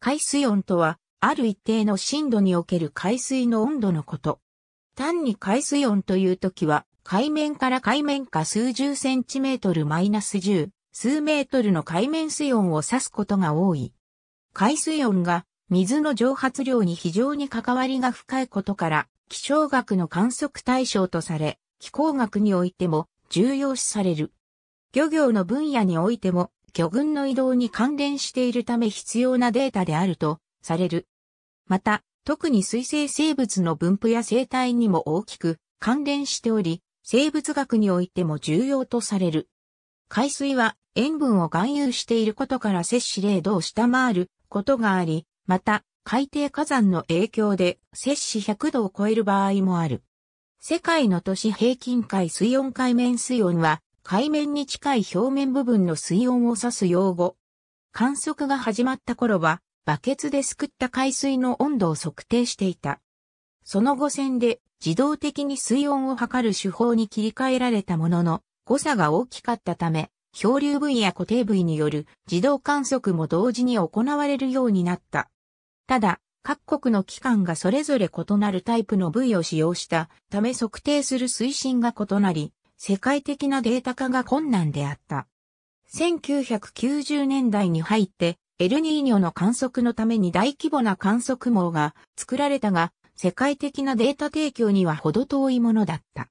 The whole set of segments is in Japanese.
海水温とは、ある一定の深度における海水の温度のこと。単に海水温というときは、海面から海面下数十センチメートルマイナス十、数メートルの海面水温を指すことが多い。海水温が水の蒸発量に非常に関わりが深いことから、気象学の観測対象とされ、気候学においても重要視される。漁業の分野においても魚群の移動に関連しているため必要なデータであるとされる。また、特に水生生物の分布や生態にも大きく関連しており、生物学においても重要とされる。海水は塩分を含有していることから摂取0度を下回ることがあり、また海底火山の影響で摂氏100度を超える場合もある。世界の都市平均海水温海面水温は海面に近い表面部分の水温を指す用語。観測が始まった頃は、バケツですくった海水の温度を測定していた。その後線で自動的に水温を測る手法に切り替えられたものの、誤差が大きかったため、漂流部位や固定部位による自動観測も同時に行われるようになった。ただ、各国の機関がそれぞれ異なるタイプの部位を使用したため測定する水深が異なり、世界的なデータ化が困難であった。1990年代に入って、エルニーニョの観測のために大規模な観測網が作られたが、世界的なデータ提供には程遠いものだった。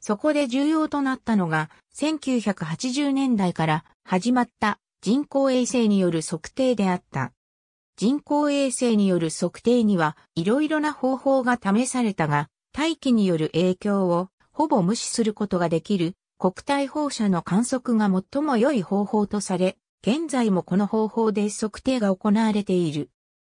そこで重要となったのが、1980年代から始まった人工衛星による測定であった。人工衛星による測定には、いろいろな方法が試されたが、大気による影響をほぼ無視することができる国体放射の観測が最も良い方法とされ、現在もこの方法で測定が行われている。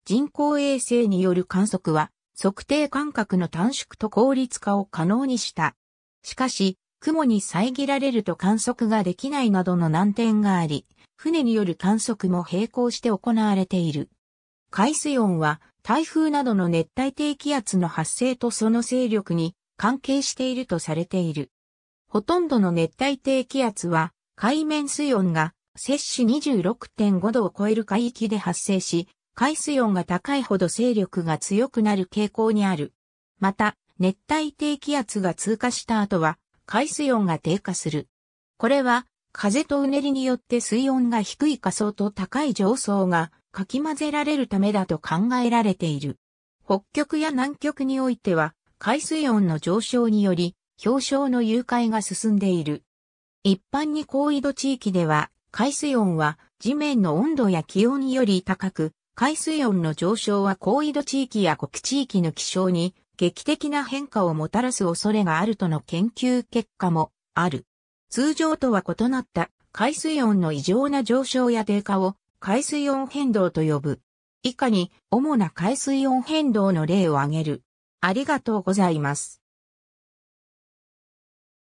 人工衛星による観測は、測定間隔の短縮と効率化を可能にした。しかし、雲に遮られると観測ができないなどの難点があり、船による観測も並行して行われている。海水温は台風などの熱帯低気圧の発生とその勢力に関係しているとされている。ほとんどの熱帯低気圧は海面水温が摂氏26.5度を超える海域で発生し、海水温が高いほど勢力が強くなる傾向にある。また、熱帯低気圧が通過した後は、海水温が低下する。これは、風とうねりによって水温が低い下層と高い上層がかき混ぜられるためだと考えられている。北極や南極においては、海水温の上昇により、氷床の融解が進んでいる。一般に高緯度地域では、海水温は地面の温度や気温より高く、海水温の上昇は高緯度地域や国地域の気象に劇的な変化をもたらす恐れがあるとの研究結果もある。通常とは異なった海水温の異常な上昇や低下を海水温変動と呼ぶ。以下に主な海水温変動の例を挙げる。ありがとうございます。